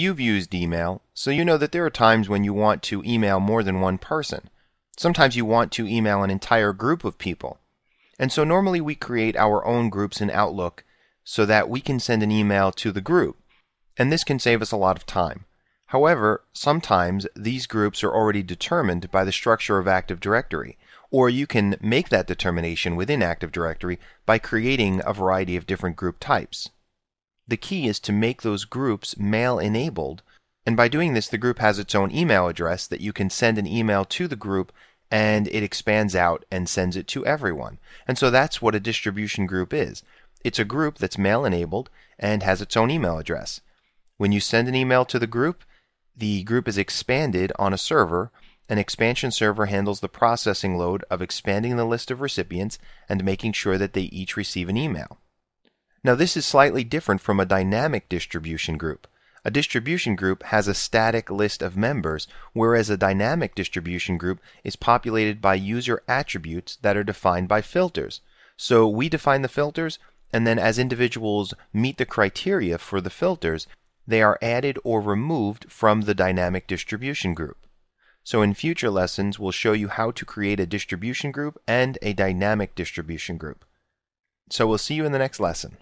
You've used email, so you know that there are times when you want to email more than one person. Sometimes you want to email an entire group of people. And so normally we create our own groups in Outlook so that we can send an email to the group. And this can save us a lot of time. However, sometimes these groups are already determined by the structure of Active Directory, or you can make that determination within Active Directory by creating a variety of different group types. The key is to make those groups mail enabled. And by doing this, the group has its own email address that you can send an email to the group and it expands out and sends it to everyone. And so that's what a distribution group is. It's a group that's mail enabled and has its own email address. When you send an email to the group, the group is expanded on a server. An expansion server handles the processing load of expanding the list of recipients and making sure that they each receive an email. Now this is slightly different from a dynamic distribution group. A distribution group has a static list of members, whereas a dynamic distribution group is populated by user attributes that are defined by filters. So we define the filters, and then as individuals meet the criteria for the filters, they are added or removed from the dynamic distribution group. So in future lessons, we'll show you how to create a distribution group and a dynamic distribution group. So we'll see you in the next lesson.